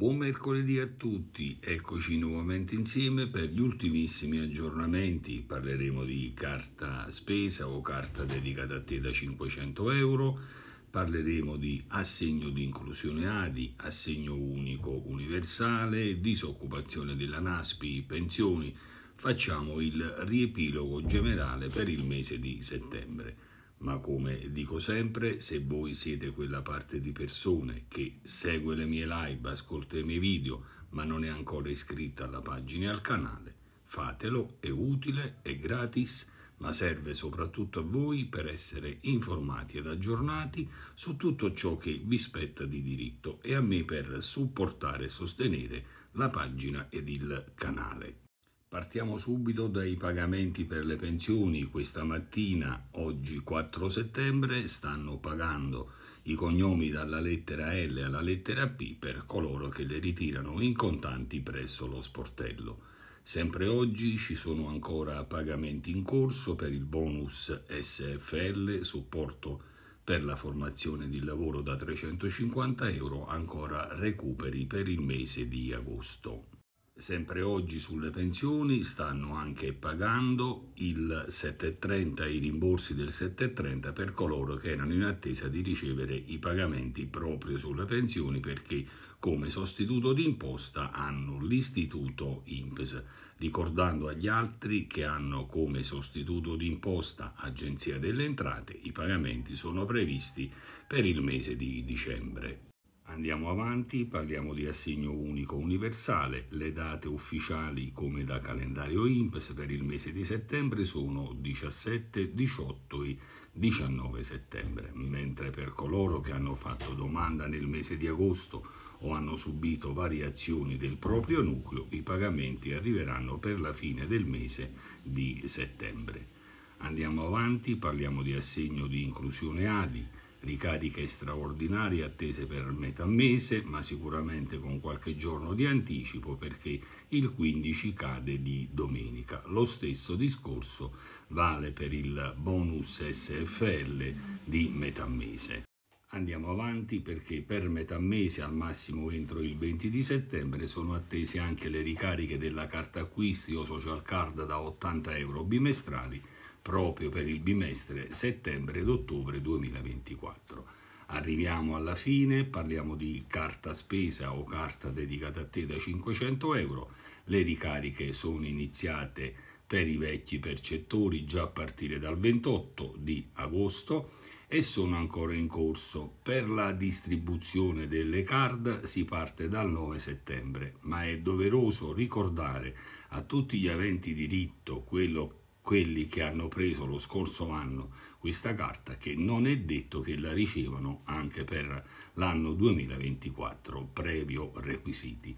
Buon mercoledì a tutti, eccoci nuovamente insieme per gli ultimissimi aggiornamenti. Parleremo di carta spesa o carta dedicata a te da 500 euro, parleremo di assegno di inclusione ADI, assegno unico universale, disoccupazione della NASPI, pensioni. Facciamo il riepilogo generale per il mese di settembre. Ma come dico sempre, se voi siete quella parte di persone che segue le mie live, ascolta i miei video, ma non è ancora iscritta alla pagina e al canale, fatelo, è utile, è gratis, ma serve soprattutto a voi per essere informati ed aggiornati su tutto ciò che vi spetta di diritto e a me per supportare e sostenere la pagina ed il canale. Partiamo subito dai pagamenti per le pensioni. Questa mattina, oggi 4 settembre, stanno pagando i cognomi dalla lettera L alla lettera P per coloro che le ritirano in contanti presso lo sportello. Sempre oggi ci sono ancora pagamenti in corso per il bonus SFL, supporto per la formazione di lavoro da 350 euro, ancora recuperi per il mese di agosto. Sempre oggi sulle pensioni stanno anche pagando il 730, i rimborsi del 730 per coloro che erano in attesa di ricevere i pagamenti proprio sulle pensioni perché come sostituto d'imposta hanno l'istituto INPS, ricordando agli altri che hanno come sostituto d'imposta Agenzia delle Entrate, i pagamenti sono previsti per il mese di dicembre. Andiamo avanti, parliamo di assegno unico universale. Le date ufficiali come da calendario IMPS per il mese di settembre sono 17, 18 e 19 settembre, mentre per coloro che hanno fatto domanda nel mese di agosto o hanno subito variazioni del proprio nucleo, i pagamenti arriveranno per la fine del mese di settembre. Andiamo avanti, parliamo di assegno di inclusione ADI ricariche straordinarie attese per metà mese, ma sicuramente con qualche giorno di anticipo perché il 15 cade di domenica. Lo stesso discorso vale per il bonus SFL di metà mese. Andiamo avanti perché per metà mese, al massimo entro il 20 di settembre, sono attese anche le ricariche della carta acquisti o social card da 80 euro bimestrali proprio per il bimestre settembre ed ottobre 2024. Arriviamo alla fine, parliamo di carta spesa o carta dedicata a te da 500 euro, le ricariche sono iniziate per i vecchi percettori già a partire dal 28 di agosto e sono ancora in corso. Per la distribuzione delle card si parte dal 9 settembre, ma è doveroso ricordare a tutti gli aventi diritto quello che quelli che hanno preso lo scorso anno questa carta che non è detto che la ricevano anche per l'anno 2024 previo requisiti.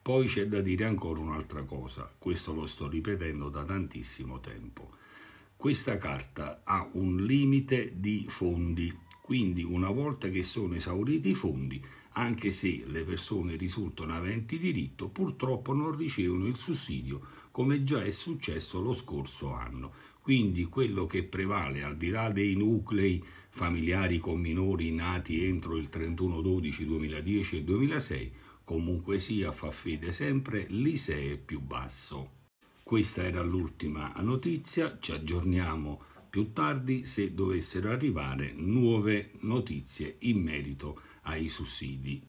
Poi c'è da dire ancora un'altra cosa, questo lo sto ripetendo da tantissimo tempo. Questa carta ha un limite di fondi quindi una volta che sono esauriti i fondi, anche se le persone risultano aventi diritto, purtroppo non ricevono il sussidio come già è successo lo scorso anno. Quindi quello che prevale al di là dei nuclei familiari con minori nati entro il 31-12-2010 e 2006, comunque sia fa fede sempre l'ISEE più basso. Questa era l'ultima notizia, ci aggiorniamo più tardi se dovessero arrivare nuove notizie in merito ai sussidi.